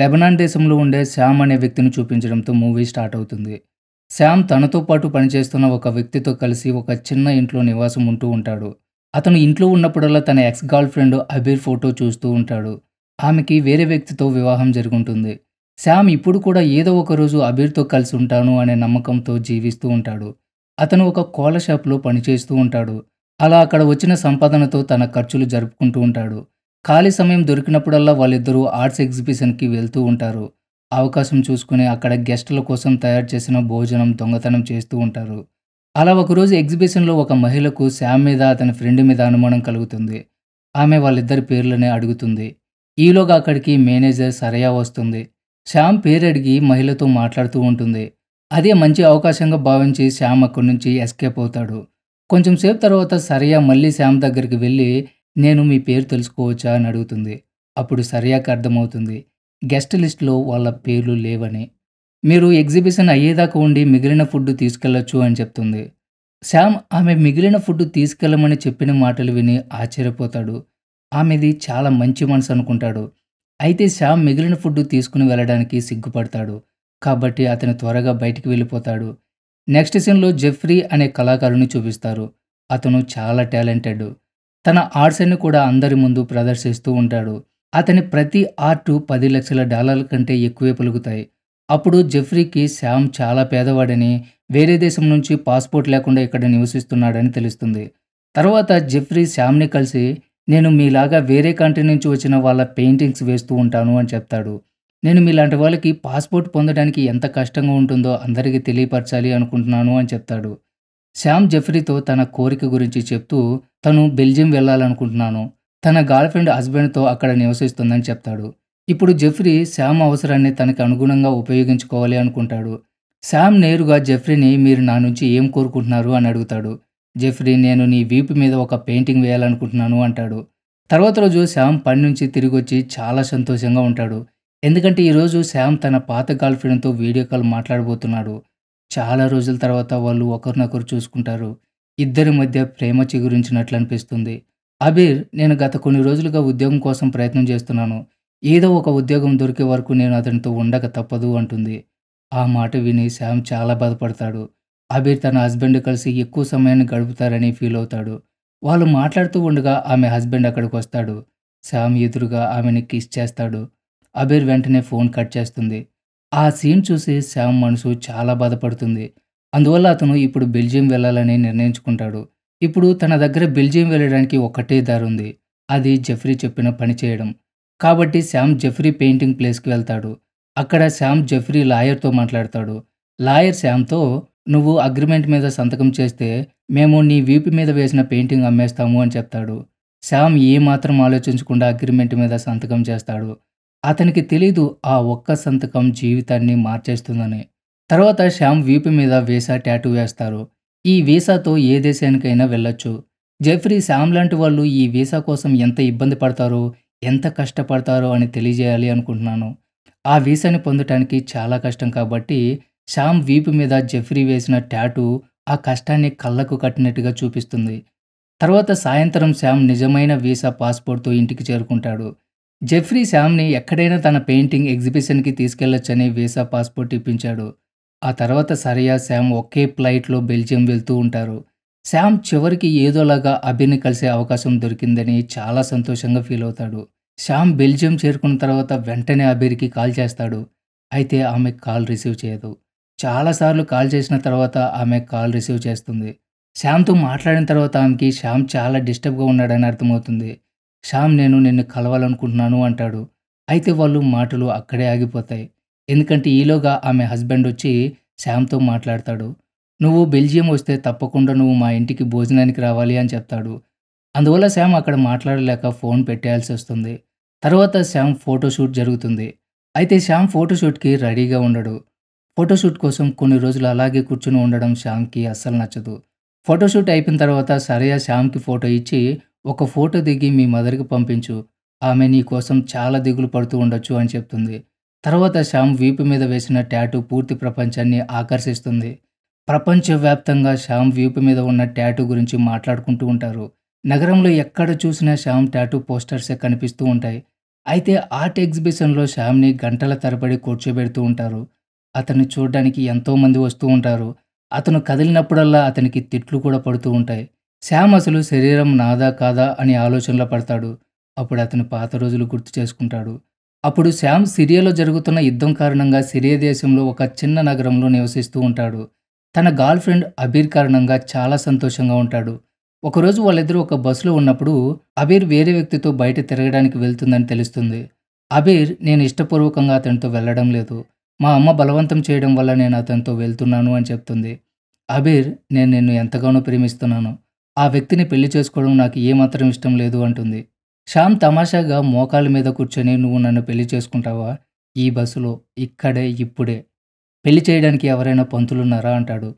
Lebanon దేశంలో ఉండే శ్యామ్ అనే వ్యక్తిని చూపించడంతో మూవీ స్టార్ట్ అవుతుంది శ్యామ్ తనతో పాటు పనిచేస్తున్న ఒక వ్యక్తితో కలిసి ఒక చిన్న ఇంట్లో నివాసం ఉంటూ ఉంటాడు అతను ఇంట్లో ఉన్నప్పుడల్లా తన ex girlfriend Abir photo చూస్తూ ఉంటాడు ఆమెకి వేరే వ్యక్తితో వివాహం జరుగుతుంది శ్యామ్ ఇప్పుడు కూడా ఏదో ఒక రోజు అబీర్తో కలిసి ఉంటాను అనే నమ్మకంతో జీవిస్తూ ఉంటాడు అతను ఒక కోల షాప్లో పనిచేస్తూ ఉంటాడు అలా అక్కడ వచ్చిన సంపాదనతో తన ఖర్చులు జరుపుకుంటూ ఉంటాడు ఖాళీ సమయం దొరికినప్పుడల్లా వాళ్ళిద్దరూ ఆర్ట్స్ ఎగ్జిబిషన్కి వెళ్తూ ఉంటారు అవకాశం చూసుకుని అక్కడ గెస్టుల కోసం తయారు చేసిన భోజనం దొంగతనం చేస్తూ ఉంటారు అలా ఒకరోజు ఎగ్జిబిషన్లో ఒక మహిళకు శామ్ మీద అతని ఫ్రెండ్ మీద అనుమానం కలుగుతుంది ఆమె వాళ్ళిద్దరి పేర్లనే అడుగుతుంది ఈలోగా అక్కడికి మేనేజర్ సరయా వస్తుంది శ్యామ్ పేరు అడిగి మహిళతో మాట్లాడుతూ ఉంటుంది అదే మంచి అవకాశంగా భావించి శ్యామ్ అక్కడి నుంచి ఎస్కేప్ అవుతాడు కొంచెం సేపు తర్వాత సరయా మళ్ళీ శ్యామ్ దగ్గరికి వెళ్ళి నేను మీ పేరు తెలుసుకోవచ్చా అని అడుగుతుంది అప్పుడు సరియాకి అర్థమవుతుంది గెస్ట్ లిస్ట్లో వాళ్ళ పేర్లు లేవని మీరు ఎగ్జిబిషన్ అయ్యేదాకా ఉండి మిగిలిన ఫుడ్ తీసుకెళ్లొచ్చు అని చెప్తుంది శ్యామ్ ఆమె మిగిలిన ఫుడ్ తీసుకెళ్లమని చెప్పిన మాటలు విని ఆశ్చర్యపోతాడు ఆమెది చాలా మంచి మనసు అనుకుంటాడు అయితే శ్యామ్ మిగిలిన ఫుడ్ తీసుకుని వెళ్ళడానికి సిగ్గుపడతాడు కాబట్టి అతను త్వరగా బయటికి వెళ్ళిపోతాడు నెక్స్ట్ సీన్లో జెఫ్రీ అనే కళాకారుని చూపిస్తారు అతను చాలా టాలెంటెడ్ తన ఆర్ట్స్ని కూడా అందరి ముందు ప్రదర్శిస్తూ ఉంటాడు అతని ప్రతి ఆర్ట్ పది లక్షల డాలర్ల కంటే ఎక్కువే పలుకుతాయి అప్పుడు జెఫ్రీకి శామ్ చాలా పేదవాడని వేరే దేశం నుంచి పాస్పోర్ట్ లేకుండా ఇక్కడ నివసిస్తున్నాడని తెలుస్తుంది తర్వాత జెఫ్రీ శామ్ని కలిసి నేను మీలాగా వేరే కంట్రీ నుంచి వచ్చిన వాళ్ళ పెయింటింగ్స్ వేస్తూ ఉంటాను అని చెప్తాడు నేను మీలాంటి వాళ్ళకి పాస్పోర్ట్ పొందడానికి ఎంత కష్టంగా ఉంటుందో అందరికీ తెలియపరచాలి అనుకుంటున్నాను అని చెప్తాడు శామ్ జెఫ్రీతో తన కోరిక గురించి చెప్తూ తను బెల్జియం వెళ్ళాలనుకుంటున్నాను తన గర్ల్ ఫ్రెండ్ హస్బెండ్తో అక్కడ నివసిస్తుందని చెప్తాడు ఇప్పుడు జెఫ్రీ శామ్ అవసరాన్ని తనకు అనుగుణంగా ఉపయోగించుకోవాలి అనుకుంటాడు శామ్ నేరుగా జెఫ్రీని మీరు నా నుంచి ఏం కోరుకుంటున్నారు అని అడుగుతాడు జెఫ్రీ నేను నీ వీపు మీద ఒక పెయింటింగ్ వేయాలనుకుంటున్నాను అంటాడు తర్వాత రోజు శ్యామ్ పని నుంచి తిరిగి వచ్చి చాలా సంతోషంగా ఉంటాడు ఎందుకంటే ఈరోజు శ్యామ్ తన పాత గర్ల్ ఫ్రెండ్తో వీడియో కాల్ మాట్లాడబోతున్నాడు చాలా రోజుల తర్వాత వాళ్ళు ఒకరినొకరు చూసుకుంటారు. ఇద్దరి మధ్య ప్రేమ చిగురించినట్లు అనిపిస్తుంది. 'అబీర్ నేను గత కొన్ని రోజులుగా ఉద్యోగం కోసం ప్రయత్నం చేస్తున్నాను. ఏదో ఒక ఉద్యోగం దొరికే వరకు నేను అతనితో ఉండక తప్పదు' అంటుంది. ఆ మాట విని సామ్ చాలా బాధపడతాడు. అబీర్ తన హస్బెండ్ కలిసి ఎక్కువ సమయాన్ని గడుపుతారని ఫీల్ అవుతాడు వాళ్ళు మాట్లాడుతూ ఉండగా ఆమె హస్బెండ్ అక్కడికి వస్తాడు సామ్ ఎదురుగా ఆమెని కిస్ చేస్తాడు. అబీర్ వెంటనే ఫోన్ కట్ చేస్తుంది. ఆ సీన్ చూసి శ్యామ్ మనసు చాలా బాధపడుతుంది అందువల్ల అతను ఇప్పుడు బెల్జియం వెళ్ళాలని నిర్ణయించుకుంటాడు ఇప్పుడు తన దగ్గర బెల్జియం వెళ్ళడానికి ఒకటే దారి ఉంది అది జెఫ్రీ చెప్పిన పని చేయడం కాబట్టి శ్యామ్ జెఫ్రీ పెయింటింగ్ ప్లేస్కి వెళ్తాడు అక్కడ శ్యామ్ జెఫ్రీ లాయర్తో మాట్లాడతాడు లాయర్ శ్యామ్తో నువ్వు అగ్రిమెంట్ మీద సంతకం చేస్తే మేము నీ వీపు మీద వేసిన పెయింటింగ్ అమ్మేస్తాము అని చెప్తాడు శ్యామ్ ఏమాత్రం ఆలోచించకుండా అగ్రిమెంట్ మీద సంతకం చేస్తాడు అతనికి తెలీదు ఆ ఒక్క సంతకం జీవితాన్ని మార్చేస్తుందని. తర్వాత శ్యామ్ వీపు మీద వీసా ట్యాటూ వేస్తారు. ఈ వీసాతో ఏ దేశానికైనా వెళ్ళొచ్చు జెఫ్రీ శ్యామ్ లాంటి వాళ్ళు ఈ వీసా కోసం ఎంత ఇబ్బంది పడతారో, ఎంత కష్టపడతారో అని తెలియజేయాలి అనుకుంటున్నాను. ఆ వీసాని పొందటానికి చాలా కష్టం కాబట్టి శ్యామ్ వీపు మీద జెఫ్రీ వేసిన ట్యాటూ ఆ కష్టాన్ని కళ్ళకు కట్టినట్టుగా చూపిస్తుంది. తర్వాత సాయంత్రం శ్యామ్ నిజమైన వీసా పాస్‌పోర్ట్‌తో ఇంటికి చేరుకుంటాడు. జెఫ్రీ శామ్ని ఎక్కడైనా తన పెయింటింగ్ ఎగ్జిబిషన్కి తీసుకెళ్లొచ్చని వీసా పాస్పోర్ట్ ఇప్పించాడు ఆ తర్వాత సరియా శామ్ ఒకే ఫ్లైట్లో బెల్జియం వెళ్తూ ఉంటారు శామ్ చివరికి ఏదోలాగా అభిని కలిసే అవకాశం దొరికిందని చాలా సంతోషంగా ఫీల్ అవుతాడు శామ్ బెల్జియం చేరుకున్న తర్వాత వెంటనే అబీర్కి కాల్ చేస్తాడు అయితే ఆమె కాల్ రిసీవ్ చేయదు చాలాసార్లు కాల్ చేసిన తర్వాత ఆమె కాల్ రిసీవ్ చేస్తుంది శ్యామ్తో మాట్లాడిన తర్వాత ఆమెకి శ్యామ్ చాలా డిస్టర్బ్గా ఉన్నాడని అర్థమవుతుంది శ్యామ్ నేను నిన్ను కలవాలనుకుంటున్నాను అంటాడు అయితే వాళ్ళు మాటలు అక్కడే ఆగిపోతాయి ఎందుకంటే ఈలోగా ఆమె హస్బెండ్ వచ్చి శ్యామ్తో మాట్లాడతాడు నువ్వు బెల్జియం వస్తే తప్పకుండా నువ్వు మా ఇంటికి భోజనానికి రావాలి అని చెప్తాడు అందువల్ల శ్యామ్ అక్కడ మాట్లాడలేక ఫోన్ పెట్టేయాల్సి వస్తుంది తర్వాత శ్యామ్ ఫోటోషూట్ జరుగుతుంది అయితే శ్యామ్ ఫోటోషూట్కి రెడీగా ఉండడు ఫోటోషూట్ కోసం కొన్ని రోజులు అలాగే కూర్చుని ఉండడం శ్యామ్కి అస్సలు నచ్చదు ఫోటోషూట్ అయిపోయిన తర్వాత సరే శ్యామ్కి ఫోటో ఇచ్చి ఒక ఫోటో దిగి మీ మదర్‌కి పంపించు. ఆమె నీ కోసం చాలా దిగులు పడుతూ ఉండొచ్చు అని చెప్తుంది. తర్వాత శ్యామ్ వీపు మీద వేసిన ట్యాటూ పూర్తి ప్రపంచాన్ని ఆకర్షిస్తుంది. ప్రపంచవ్యాప్తంగా శ్యామ్ వీపు మీద ఉన్న ట్యాటూ గురించి మాట్లాడుకుంటూ ఉంటారు. నగరంలో ఎక్కడ చూసినా శ్యామ్ ట్యాటూ పోస్టర్సే కనిపిస్తూ ఉంటాయి. అయితే ఆర్ట్ ఎగ్జిబిషన్‌లో శ్యామ్‌ని గంటల తరబడి కూర్చోబెడుతూ ఉంటారు. అతన్ని చూడ్డానికి ఎంతోమంది వస్తూ ఉంటారు. అతను కదిలినప్పుడల్లా అతనికి తిట్లు కూడా పడుతూ ఉంటాయి. శ్యామ్ అసలు శరీరం నాదా కాదా అని ఆలోచనలో పడతాడు అప్పుడు అతను పాత రోజులు గుర్తు చేసుకుంటాడు అప్పుడు శ్యామ్ సిరియాలో జరుగుతున్న యుద్ధం కారణంగా సిరియా దేశంలో ఒక చిన్న నగరంలో నివసిస్తూ ఉంటాడు తన గర్ల్ ఫ్రెండ్ అబీర్ కారణంగా చాలా సంతోషంగా ఉంటాడు ఒకరోజు వాళ్ళిద్దరూ ఒక బస్సులో ఉన్నప్పుడు అబీర్ వేరే వ్యక్తితో బయట తిరగడానికి వెళ్తుందని తెలుస్తుంది అబీర్ నేను ఇష్టపూర్వకంగా అతనితో వెళ్ళడం లేదు మా అమ్మ బలవంతం చేయడం వల్ల నేను అతనితో వెళ్తున్నాను అని చెప్తుంది అబీర్ నేను నిన్ను ఎంతగానో ప్రేమిస్తున్నాను ఆ వ్యక్తిని పెళ్లి చేసుకోవడం నాకు ఏమాత్రం ఇష్టం లేదు అంటుంది. శ్యామ్ తమాషాగా మోకాళ్ళ మీద కూర్చొని నువ్వు నన్ను పెళ్లి చేసుకుంటావా? ఈ బస్సులో, ఇక్కడే, ఇప్పుడే. పెళ్లి చేయడానికి ఎవరైనా పంతులున్నారా? అంటాడు.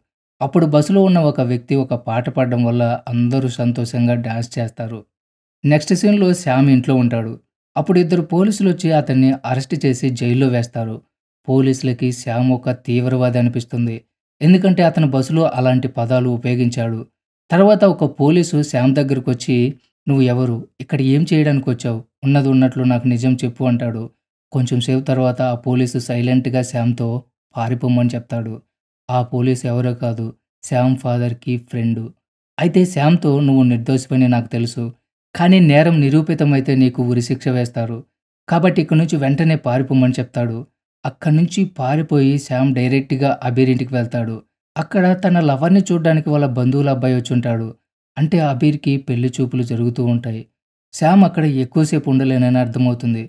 అప్పుడు బస్సులో ఉన్న ఒక వ్యక్తి ఒక పాట పాడడం వల్ల అందరూ సంతోషంగా డాన్స్ చేస్తారు. నెక్స్ట్ సీన్‌లో శ్యామ్ ఇంట్లో ఉంటాడు. అప్పుడు ఇద్దరు పోలీసులు వచ్చి అతన్ని అరెస్ట్ చేసి జైల్లో వేస్తారు. పోలీసులకి శ్యామ్ ఒక తీవ్రవాది అనిపిస్తుంది. ఎందుకంటే అతను బస్సులో అలాంటి పదాలు ఉపయోగించాడు. తర్వాత ఒక పోలీసు శ్యామ్ వచ్చి నువ్వు ఎవరు ఇక్కడ ఏం చేయడానికి వచ్చావు ఉన్నది ఉన్నట్లు నాకు నిజం చెప్పు" అంటాడు. కొంచెం సేపు తర్వాత ఆ పోలీసు సైలెంట్‌గా శ్యామ్‌తో పారిపోమ్మని చెప్తాడు. ఆ పోలీసు ఎవరో కాదు, శ్యామ్ ఫాదర్‌కి ఫ్రెండు. అయితే శ్యామ్‌తో "నువ్వు నిర్దోషివని నాకు తెలుసు. కానీ నేరం నిరూపితమైతే నీకు ఉరిశిక్ష వేస్తారు. కాబట్టి ఇక్కడి నుంచి వెంటనే పారిపోమ్మని చెప్తాడు. అక్కడి నుంచి పారిపోయి శ్యామ్ డైరెక్ట్‌గా అభిరింటికి వెళ్తాడు. అక్కడ తన లవర్‌ని చూడ్డానికి వాళ్ళ బంధువుల అబ్బాయి వచ్చుంటాడు. అంటే అబీర్‌కి పెళ్లి చూపులు జరుగుతూ ఉంటాయి. శ్యామ్ అక్కడ ఎక్కువసేపు ఉండలేనని అర్థమవుతుంది.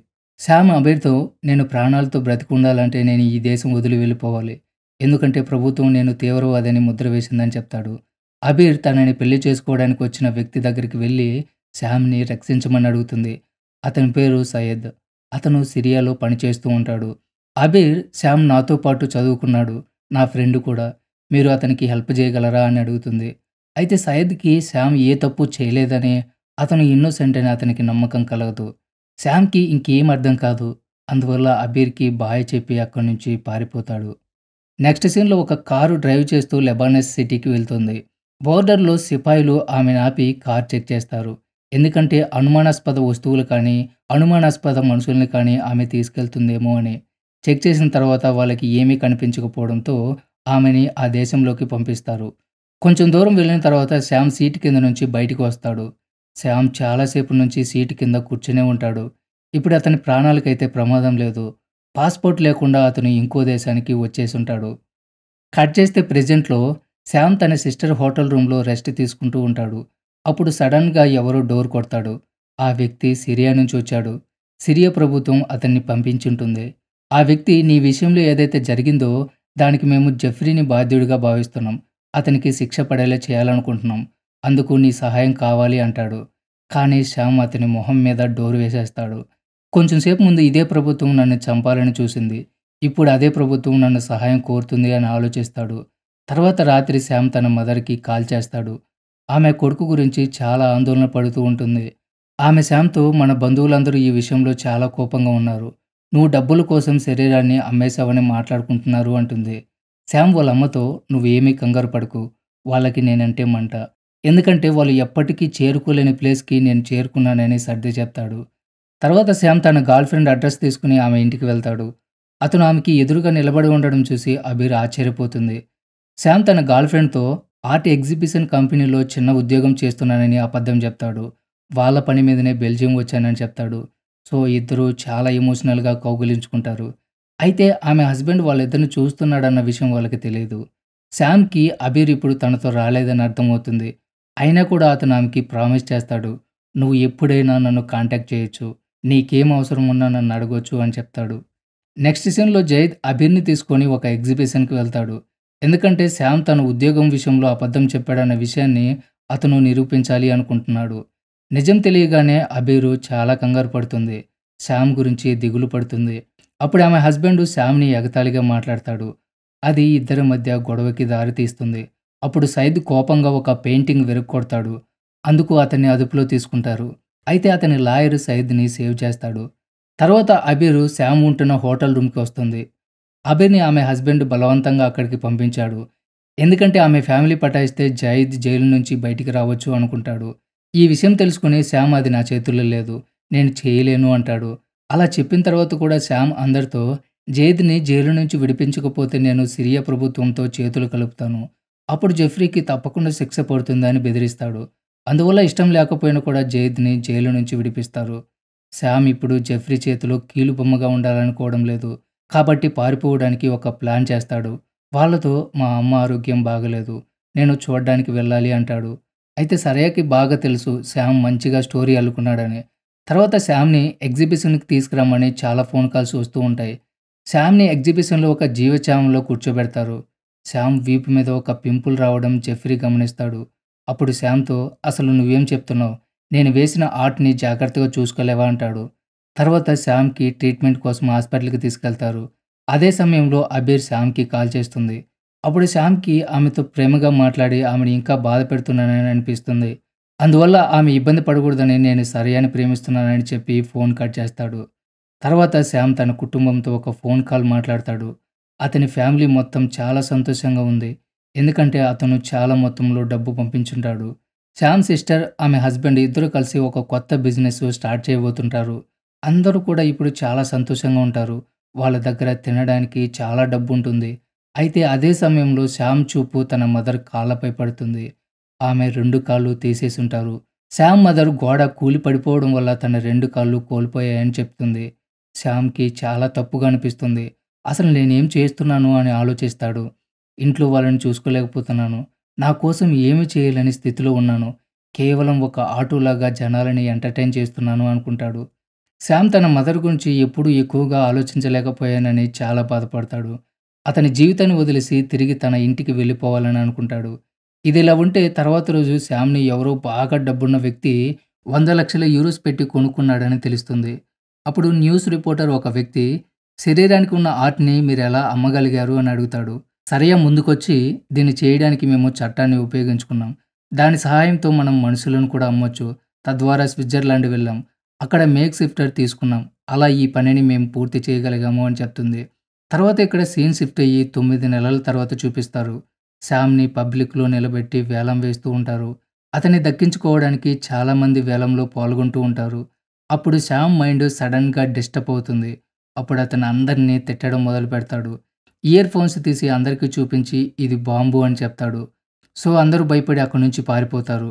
శ్యామ్ అబీర్‌తో నేను ప్రాణాలతో బ్రతికుండాలంటే నేను ఈ దేశం వదిలి వెళ్ళిపోవాలి. ఎందుకంటే ప్రభుత్వం నేను తీవ్రవాదని ముద్ర వేసిందని చెప్తాడు. అబీర్ తనని పెళ్లి చేసుకోవడానికి వచ్చిన వ్యక్తి దగ్గరికి వెళ్ళి శ్యామ్ని రక్షించమని అడుగుతుంది. అతని పేరు సయ్యద్. అతను సిరియాలో పనిచేస్తూ ఉంటాడు. అబీర్, శ్యామ్ నాతో పాటు చదువుకున్నాడు. నా ఫ్రెండ్ కూడా. మీరు అతనికి హెల్ప్ చేయగలరా అని అడుగుతుంది అయితే సయద్కి శ్యామ్ ఏ తప్పు చేయలేదని అతను ఇన్నోసెంట్ అని అతనికి నమ్మకం కలగదు శ్యామ్కి ఇంకేం అర్థం కాదు అందువల్ల అబీర్కి బాయ్ చెప్పి అక్కడి నుంచి పారిపోతాడు నెక్స్ట్ సీన్లో ఒక కారు డ్రైవ్ చేస్తూ లెబానెస్ సిటీకి వెళ్తుంది బోర్డర్లో సిపాయిలు ఆమె ఆపి కార్ చెక్ చేస్తారు ఎందుకంటే అనుమానాస్పద వస్తువులు కానీ అనుమానాస్పద మనుషుల్ని కానీ ఆమె తీసుకెళ్తుందేమో అని చెక్ చేసిన తర్వాత వాళ్ళకి ఏమీ కనిపించకపోవడంతో ఆమెని ఆ దేశంలోకి పంపిస్తారు కొంచెం దూరం వెళ్ళిన తర్వాత శ్యామ్ సీటు కింద నుంచి బయటికి వస్తాడు శ్యామ్ చాలాసేపు నుంచి సీటు కింద కూర్చునే ఉంటాడు ఇప్పుడు అతని ప్రాణాలకైతే ప్రమాదం లేదు పాస్పోర్ట్ లేకుండా అతను ఇంకో దేశానికి వచ్చేసి ఉంటాడు కట్ చేస్తే ప్రెజెంట్లో శ్యామ్ తన సిస్టర్ హోటల్ రూమ్లో రెస్ట్ తీసుకుంటూ ఉంటాడు అప్పుడు సడన్గా ఎవరో డోర్ కొడతాడు ఆ వ్యక్తి సిరియా నుంచి వచ్చాడు సిరియా ప్రభుత్వం అతన్ని పంపించుంటుంది ఆ వ్యక్తి నీ విషయంలో ఏదైతే జరిగిందో దానికి మేము జెఫ్రీని బాధ్యుడిగా భావిస్తున్నాం అతనికి శిక్ష పడేలా చేయాలనుకుంటున్నాం అందుకు నీ సహాయం కావాలి అంటాడు కానీ శ్యామ్ అతని మొహం మీద డోరు వేసేస్తాడు కొంచెంసేపు ముందు ఇదే ప్రభుత్వం నన్ను చంపాలని చూసింది ఇప్పుడు అదే ప్రభుత్వం నన్ను సహాయం కోరుతుంది అని ఆలోచిస్తాడు తర్వాత రాత్రి శ్యామ్ తన మదర్కి కాల్ చేస్తాడు ఆమె కొడుకు గురించి చాలా ఆందోళన పడుతూ ఉంటుంది ఆమె శ్యామ్తో మన బంధువులందరూ ఈ విషయంలో చాలా కోపంగా ఉన్నారు నువ్వు డబ్బుల కోసం శరీరాన్ని అమ్మేశావని మాట్లాడుకుంటున్నారు అంటుంది శామ్ వాళ్ళ అమ్మతో నువ్వేమీ కంగారు పడకు వాళ్ళకి నేనంటే మంట ఎందుకంటే వాళ్ళు ఎప్పటికీ చేరుకోలేని ప్లేస్కి నేను చేరుకున్నానని సర్ది చెప్తాడు తర్వాత శామ్ తన గర్ల్ ఫ్రెండ్ అడ్రస్ తీసుకుని ఆమె ఇంటికి వెళ్తాడు అతను ఆమెకి ఎదురుగా నిలబడి ఉండడం చూసి అబీర్ ఆశ్చర్యపోతుంది శామ్ తన గర్ల్ ఫ్రెండ్తో ఆర్ట్ ఎగ్జిబిషన్ కంపెనీలో చిన్న ఉద్యోగం చేస్తున్నానని అబద్ధం చెప్తాడు వాళ్ళ పని మీదనే బెల్జియం వచ్చానని చెప్తాడు సో ఇద్దరు చాలా ఎమోషనల్‌గా కౌగులించుకుంటారు అయితే ఆమె హస్బెండ్ వాళ్ళిద్దరిని చూస్తున్నాడన్న విషయం వాళ్ళకి తెలియదు సామ్‌కి అబీర్ ఇప్పుడు తనతో రాలేదని అర్థమవుతుంది. అయినా కూడా అతను ఆమెకి ప్రామిస్ చేస్తాడు. "నువ్వు ఎప్పుడైనా నన్ను కాంటాక్ట్ చేయొచ్చు. నీకేం అవసరం ఉన్నా నన్ను అడగొచ్చు" అని చెప్తాడు. నెక్స్ట్ సీజన్లో జైద్ అబీర్‌ని తీసుకొని ఒక ఎగ్జిబిషన్‌కి వెళ్తాడు. ఎందుకంటే శ్యామ్ తన ఉద్యోగం విషయంలో అబద్ధం చెప్పాడన్న విషయాన్ని అతను నిరూపించాలి అనుకుంటున్నాడు. నిజం తెలియగానే అబీరు చాలా కంగారు పడుతుంది శ్యామ్ గురించి దిగులు పడుతుంది అప్పుడు ఆమె హస్బెండ్ శ్యామ్ని ఎగతాళిగా మాట్లాడతాడు అది ఇద్దరి మధ్య గొడవకి దారితీస్తుంది అప్పుడు సైద్ కోపంగా ఒక పెయింటింగ్ వెరుక్కొడతాడు అందుకు అతన్ని అదుపులో తీసుకుంటారు అయితే అతని లాయర్ సైద్ని సేవ్ చేస్తాడు తర్వాత అబీరు శ్యామ్ ఉంటున్న హోటల్ రూమ్కి వస్తుంది అబీర్ని ఆమె హస్బెండ్ బలవంతంగా అక్కడికి పంపించాడు ఎందుకంటే ఆమె ఫ్యామిలీ పటాయిస్తే జైద్ జైలు నుంచి బయటికి రావచ్చు అనుకుంటాడు ఈ విషయం తెలుసుకుని శ్యామ్ అది నా చేతుల్లో లేదు నేను చేయలేను అంటాడు అలా చెప్పిన తర్వాత కూడా శ్యామ్ అందరితో జైద్ని జైలు నుంచి విడిపించకపోతే నేను సిరియా ప్రభుత్వంతో చేతులు కలుపుతాను అప్పుడు జెఫ్రీకి తప్పకుండా శిక్ష పడుతుందని బెదిరిస్తాడు అందువల్ల ఇష్టం లేకపోయినా కూడా జైద్ని జైలు నుంచి విడిపిస్తారు శ్యామ్ ఇప్పుడు జెఫ్రీ చేతిలో కీలు బొమ్మగా ఉండాలనుకోవడం లేదు కాబట్టి పారిపోవడానికి ఒక ప్లాన్ చేస్తాడు వాళ్ళతో మా అమ్మ ఆరోగ్యం బాగలేదు నేను చూడడానికి వెళ్ళాలి అంటాడు అయితే సరయాకి బాగా తెలుసు శ్యామ్ మంచిగా స్టోరీ అల్లుకున్నాడని. తర్వాత శ్యామ్‌ని ఎగ్జిబిషన్‌కి తీసుకురమ్మని చాలా ఫోన్ కాల్స్ వస్తూ ఉంటాయి. శ్యామ్‌ని ఎగ్జిబిషన్‌లో ఒక జీవచామంలో కూర్చోబెడతారు. శ్యామ్ వీపు మీద ఒక పింపుల్ రావడం జెఫ్రీ గమనిస్తాడు. అప్పుడు శ్యామ్‌తో అసలు నువ్వేం చెప్తున్నావు? నేను వేసిన ఆర్ట్‌ని జాగ్రత్తగా చూసుకోలేవా? అంటాడు. తర్వాత శ్యామ్‌కి ట్రీట్‌మెంట్ కోసం హాస్పిటల్‌కి తీసుకెళ్తారు. అదే సమయంలో అబీర్ శ్యామ్‌కి కాల్ చేస్తుంది. అప్పుడు శ్యామ్‌కి ఆమెతో ప్రేమగా మాట్లాడి ఆమెను ఇంకా బాధ పెడుతున్నానని అనిపిస్తుంది. అందువల్ల ఆమె ఇబ్బంది పడకూడదని నేను సరియాని ప్రేమిస్తున్నానని చెప్పి ఫోన్ కట్ చేస్తాడు. తర్వాత శ్యామ్ తన కుటుంబంతో ఒక ఫోన్ కాల్ మాట్లాడతాడు. అతని ఫ్యామిలీ మొత్తం చాలా సంతోషంగా ఉంది. ఎందుకంటే అతను చాలా మొత్తంలో డబ్బు పంపించుంటాడు. శ్యామ్ సిస్టర్, ఆమె హస్బెండ్ ఇద్దరూ కలిసి ఒక కొత్త బిజినెస్ స్టార్ట్ చేయబోతుంటారు. అందరూ కూడా ఇప్పుడు చాలా సంతోషంగా ఉంటారు. వాళ్ళ దగ్గర తినడానికి చాలా డబ్బు ఉంటుంది అయితే అదే సమయంలో శ్యామ్ చూపు తన మదర్ కాళ్ళపై పడుతుంది ఆమె రెండు కాళ్ళు తీసేసుంటారు శ్యామ్ మదర్ గోడ కూలి పడిపోవడం వల్ల తన రెండు కాళ్ళు కోల్పోయాయని చెప్తుంది శ్యామ్కి చాలా తప్పుగా అనిపిస్తుంది అసలు నేనేం చేస్తున్నాను అని ఆలోచిస్తాడు ఇంట్లో వాళ్ళని చూసుకోలేకపోతున్నాను నా కోసం ఏమి చేయలేని స్థితిలో ఉన్నాను కేవలం ఒక ఆటోలాగా జనాలని ఎంటర్టైన్ చేస్తున్నాను అనుకుంటాడు శ్యామ్ తన మదర్ గురించి ఎప్పుడూ ఎక్కువగా ఆలోచించలేకపోయానని చాలా బాధపడతాడు అతని జీవితాన్ని వదిలేసి తిరిగి తన ఇంటికి వెళ్ళిపోవాలని అనుకుంటాడు ఇది ఇలా ఉంటే తర్వాత రోజు శ్యామ్ని ఎవరో బాగా డబ్బున్న వ్యక్తి వంద లక్షల యూరోస్ పెట్టి కొనుక్కున్నాడని తెలుస్తుంది అప్పుడు న్యూస్ రిపోర్టర్ ఒక వ్యక్తి శరీరానికి ఉన్న ఆర్ట్ని మీరు ఎలా అమ్మగలిగారు అని అడుగుతాడు సరే ముందుకొచ్చి దీన్ని చేయడానికి మేము చట్టాన్ని ఉపయోగించుకున్నాం దాని సహాయంతో మనం మనుషులను కూడా అమ్మొచ్చు తద్వారా స్విట్జర్లాండ్ వెళ్ళాం అక్కడ మేక్ షిఫ్టర్ తీసుకున్నాం అలా ఈ పనిని మేము పూర్తి చేయగలిగాము అని చెప్తుంది తర్వాత ఇక్కడ సీన్ షిఫ్ట్ అయ్యి తొమ్మిది నెలల తర్వాత చూపిస్తారు. శామ్ని పబ్లిక్‌లో నిలబెట్టి వేలం వేస్తూ ఉంటారు. అతన్ని దక్కించుకోవడానికి చాలామంది వేలంలో పాల్గొంటూ ఉంటారు. అప్పుడు శ్యామ్ మైండ్ సడన్గా డిస్టర్బ్ అవుతుంది. అప్పుడు అతను అందరిని తిట్టడం మొదలు పెడతాడు ఇయర్ ఫోన్స్ తీసి అందరికీ చూపించి ఇది బాంబు అని చెప్తాడు. సో, అందరూ భయపడి అక్కడి నుంచి పారిపోతారు.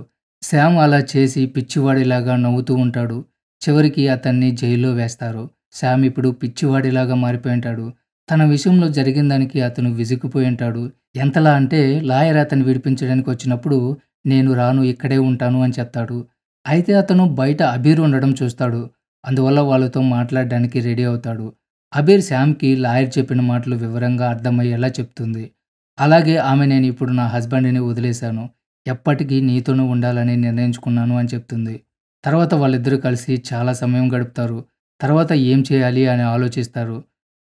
శ్యామ్ అలా చేసి పిచ్చివాడిలాగా నవ్వుతూ ఉంటాడు. చివరికి అతన్ని జైల్లో వేస్తారు. శ్యామ్ ఇప్పుడు పిచ్చివాడిలాగా ఉంటాడు తన విషయంలో జరిగిన దానికి అతను విసిగిపోయి ఉంటాడు. ఎంతలా అంటే లాయర్ అతను విడిపించడానికి వచ్చినప్పుడు "నేను రాను ఇక్కడే ఉంటాను" అని చెప్తాడు. అయితే అతను బయట అబీర్ ఉండడం చూస్తాడు. అందువల్ల వాళ్ళతో మాట్లాడడానికి రెడీ అవుతాడు. అబీర్ శ్యామ్కి లాయర్ చెప్పిన మాటలు వివరంగా అర్థమయ్యేలా చెప్తుంది. అలాగే ఆమె నేను ఇప్పుడు నా హస్బెండ్‌ని వదిలేశాను. ఎప్పటికీ నీతోనూ ఉండాలని నిర్ణయించుకున్నాను" అని చెప్తుంది. తర్వాత వాళ్ళిద్దరూ కలిసి చాలా సమయం గడుపుతారు. తర్వాత ఏం చేయాలి అని ఆలోచిస్తారు.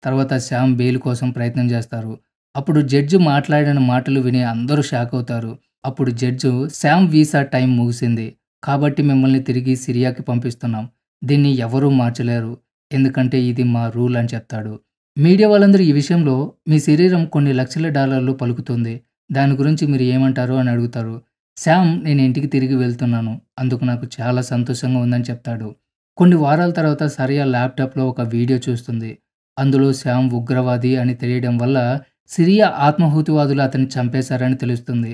తర్వాత శ్యామ్ బెయిల్ కోసం ప్రయత్నం చేస్తారు అప్పుడు జడ్జి మాట్లాడిన మాటలు విని అందరూ షాక్ అవుతారు అప్పుడు జడ్జు శామ్ వీసా టైం ముగిసింది కాబట్టి మిమ్మల్ని తిరిగి సిరియాకి పంపిస్తున్నాం దీన్ని ఎవరూ మార్చలేరు ఎందుకంటే ఇది మా రూల్ అని చెప్తాడు మీడియా వాళ్ళందరూ ఈ విషయంలో మీ శరీరం కొన్ని లక్షల డాలర్లు పలుకుతుంది దాని గురించి మీరు ఏమంటారు అని అడుగుతారు శామ్ నేను ఇంటికి తిరిగి వెళ్తున్నాను అందుకు నాకు చాలా సంతోషంగా ఉందని చెప్తాడు కొన్ని వారాల తర్వాత సరియా ల్యాప్టాప్లో ఒక వీడియో చూస్తుంది అందులో శ్యామ్ ఉగ్రవాది అని తెలియడం వల్ల సిరియా ఆత్మహూతివాదులు అతన్ని చంపేశారని తెలుస్తుంది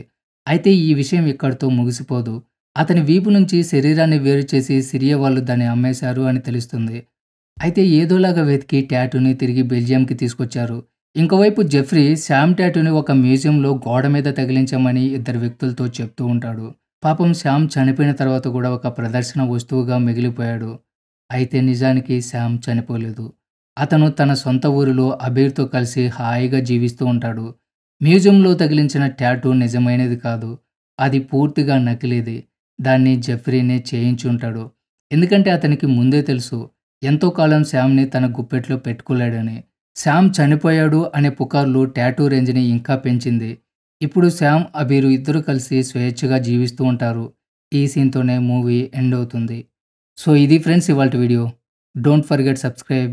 అయితే ఈ విషయం ఇక్కడితో ముగిసిపోదు అతని వీపు నుంచి శరీరాన్ని వేరు చేసి సిరియా వాళ్ళు దాన్ని అమ్మేశారు అని తెలుస్తుంది అయితే ఏదోలాగా వెతికి ట్యాటూని తిరిగి బెల్జియంకి తీసుకొచ్చారు ఇంకోవైపు జెఫ్రీ శ్యామ్ ట్యాటూని ఒక మ్యూజియంలో గోడ మీద తగిలించమని ఇద్దరు వ్యక్తులతో చెప్తూ ఉంటాడు పాపం శ్యామ్ చనిపోయిన తర్వాత కూడా ఒక ప్రదర్శన వస్తువుగా మిగిలిపోయాడు అయితే నిజానికి శ్యామ్ చనిపోలేదు అతను తన సొంత ఊరిలో అబీర్తో కలిసి హాయిగా జీవిస్తూ ఉంటాడు మ్యూజియంలో తగిలించిన ట్యాటూ నిజమైనది కాదు అది పూర్తిగా నకిలేది దాన్ని చేయించి ఉంటాడు ఎందుకంటే అతనికి ముందే తెలుసు ఎంతో కాలం శ్యామ్ని తన గుప్పెట్లో పెట్టుకోలేడని శ్యామ్ చనిపోయాడు అనే పుకార్లు ట్యాటూ రేంజ్ని ఇంకా పెంచింది ఇప్పుడు శ్యామ్ అబీరు ఇద్దరు కలిసి స్వేచ్ఛగా జీవిస్తూ ఉంటారు ఈ సీన్తోనే మూవీ ఎండ్ అవుతుంది సో ఇది ఫ్రెండ్స్ ఇవాళ వీడియో డోంట్ ఫర్గెట్ సబ్స్క్రైబ్